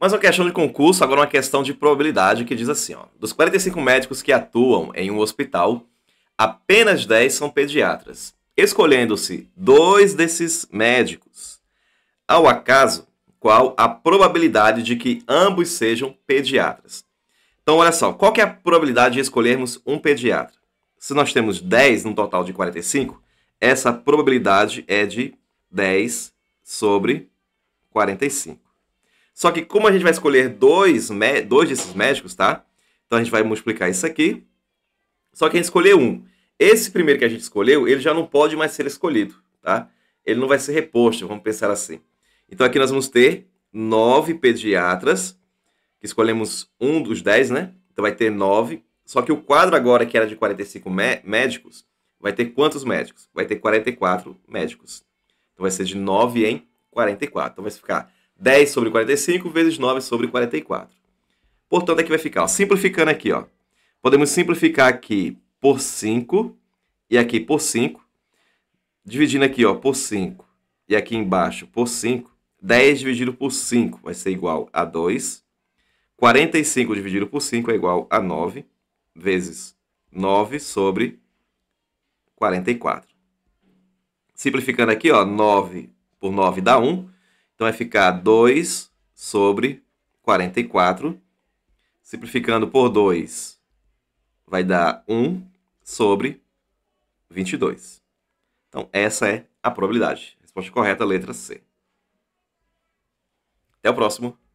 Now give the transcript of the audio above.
Mas uma questão de concurso, agora uma questão de probabilidade que diz assim, ó, dos 45 médicos que atuam em um hospital, apenas 10 são pediatras, escolhendo-se dois desses médicos. Ao acaso, qual a probabilidade de que ambos sejam pediatras? Então, olha só, qual é a probabilidade de escolhermos um pediatra? Se nós temos 10 no total de 45, essa probabilidade é de 10 sobre 45. Só que como a gente vai escolher dois, dois desses médicos, tá? Então a gente vai multiplicar isso aqui. Só que a gente escolheu um. Esse primeiro que a gente escolheu, ele já não pode mais ser escolhido, tá? Ele não vai ser reposto, vamos pensar assim. Então aqui nós vamos ter nove pediatras, que escolhemos um dos dez, né? Então vai ter nove. Só que o quadro agora, que era de 45 médicos, vai ter quantos médicos? Vai ter 44 médicos. Então vai ser de 9 em 44. Então vai ficar 10 sobre 45 vezes 9 sobre 44. Portanto, aqui vai ficar, ó, simplificando aqui, ó. Podemos simplificar aqui por 5 e aqui por 5. Dividindo aqui, ó, por 5 e aqui embaixo por 5. 10 dividido por 5 vai ser igual a 2. 45 dividido por 5 é igual a 9 vezes 9 sobre 44. Simplificando aqui, ó, 9 por 9 dá 1. Então vai ficar 2 sobre 44. Simplificando por 2, vai dar 1 sobre 22. Então essa é a probabilidade. Resposta correta, letra C. Até o próximo.